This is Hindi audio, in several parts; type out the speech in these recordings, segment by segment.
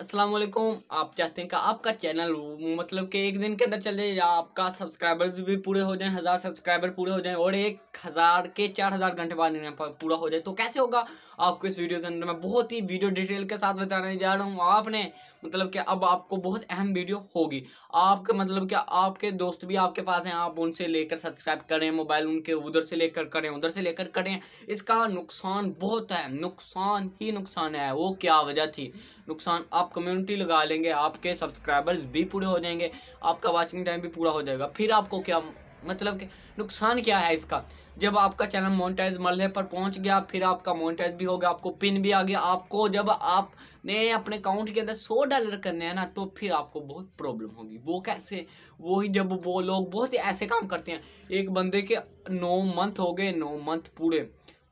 असलकुम आप चाहते हैं कि आपका चैनल मतलब कि एक दिन के अंदर चले या आपका सब्सक्राइबर्स भी पूरे हो जाएं हज़ार सब्सक्राइबर पूरे हो जाएं और एक हज़ार के चार हज़ार घंटे बाद पूरा हो जाए तो कैसे होगा आपको इस वीडियो के अंदर मैं बहुत ही वीडियो डिटेल के साथ बताने जा रहा हूँ आपने मतलब कि अब आपको बहुत अहम वीडियो होगी आपके मतलब कि आपके दोस्त भी आपके पास हैं आप उनसे लेकर सब्सक्राइब करें मोबाइल उनके उधर से लेकर करें उधर से लेकर करें इसका नुकसान बहुत है नुकसान ही नुकसान है वो क्या वजह थी नुकसान आप कम्युनिटी लगा लेंगे आपके सब्सक्राइबर्स भी पूरे हो जाएंगे आपका वाचिंग टाइम भी पूरा हो जाएगा फिर आपको क्या मतलब कि नुकसान क्या है इसका जब आपका चैनल मोनिटाइज मरले पर पहुंच गया फिर आपका मोनिटाइज भी हो गया आपको पिन भी आ गया आपको जब आपने अपने अकाउंट के अंदर सौ डॉलर करने हैं ना तो फिर आपको बहुत प्रॉब्लम होगी वो कैसे वो ही जब वो लोग बहुत ऐसे काम करते हैं एक बंदे के नौ मंथ हो गए नौ मंथ पूरे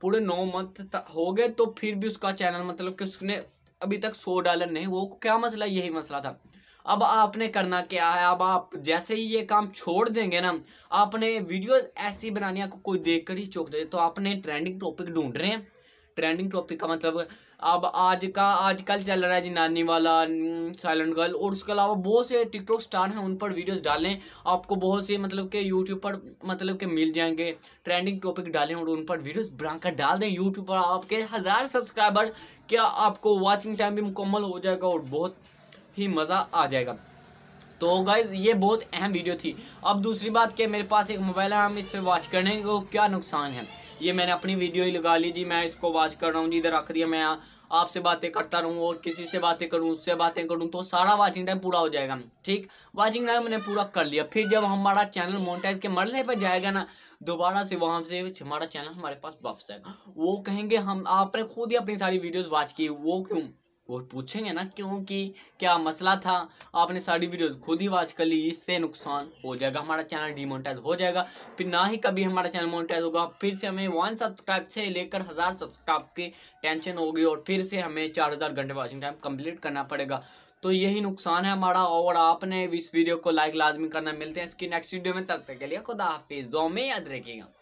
पूरे नौ मंथ हो गए तो फिर भी उसका चैनल मतलब कि उसने अभी तक सौ डॉलर नहीं वो क्या मसला यही मसला था अब आपने करना क्या है अब आप जैसे ही ये काम छोड़ देंगे ना आपने वीडियो ऐसी बनानी आपको कोई देख कर ही चौंक दे तो आपने ट्रेंडिंग टॉपिक ढूंढ रहे हैं ट्रेंडिंग टॉपिक का मतलब अब आज का आजकल चल रहा है जी नानी वाला साइलेंट गर्ल और उसके अलावा बहुत से टिकटॉक स्टार हैं उन पर वीडियोस डालें आपको बहुत से मतलब के यूट्यूब पर मतलब के मिल जाएंगे ट्रेंडिंग टॉपिक डालें और उन पर वीडियोस बनाकर डाल दें यूट्यूब पर आपके हज़ार सब्सक्राइबर क्या आपको वॉचिंग टाइम भी मुकम्मल हो जाएगा और बहुत ही मज़ा आ जाएगा तो गाइज ये बहुत अहम वीडियो थी अब दूसरी बात क्या मेरे पास एक मोबाइल है हम इससे वॉच करने को क्या नुकसान है ये मैंने अपनी वीडियो ही लगा ली जी मैं इसको वॉच कर रहा हूँ जी इधर रख दिया मैं आपसे बातें करता रहूँ और किसी से बातें करूँ उससे बातें करूँ तो सारा वाचिंग टाइम पूरा हो जाएगा ठीक वाचिंग टाइम मैंने पूरा कर लिया फिर जब हमारा चैनल मोनिटाइज के मरले पर जाएगा ना दोबारा से वहाँ से हमारा चैनल हमारे पास वापस आएगा वो कहेंगे हम आपने खुद ही अपनी सारी वीडियोज़ वॉच की वो क्यों वो पूछेंगे ना क्योंकि क्या मसला था आपने सारी वीडियोस खुद ही वॉच कर ली इससे नुकसान हो जाएगा हमारा चैनल डीमोनेटाइज हो जाएगा फिर ना ही कभी हमारा चैनल मोनेटाइज होगा फिर से हमें वन सब्सक्राइब से लेकर हज़ार सब्सक्राइब की टेंशन होगी और फिर से हमें चार हज़ार घंटे वॉचिंग टाइम कंप्लीट करना पड़ेगा तो यही नुकसान है हमारा और आपने इस वीडियो को लाइक लाजमी करना मिलते हैं इसकी नेक्स्ट वीडियो में तब तक के लिए खुदा हाफिज़ दो में याद रखिएगा